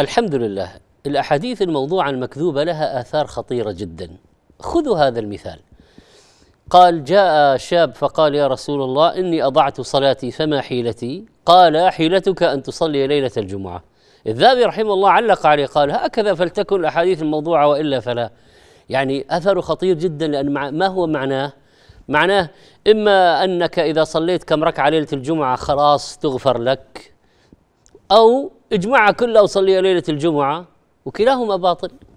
الحمد لله الاحاديث الموضوعه المكذوبه لها اثار خطيره جدا خذوا هذا المثال قال جاء شاب فقال يا رسول الله اني اضعت صلاتي فما حيلتي قال حيلتك ان تصلي ليله الجمعه الذهبي رحمه الله علق عليه قال هكذا فلتكن الاحاديث الموضوعه والا فلا يعني اثره خطير جدا لان ما هو معناه معناه اما انك اذا صليت كم ركعه ليله الجمعه خلاص تغفر لك او اجمعها كلها وصلي ليله الجمعه وكلاهما باطل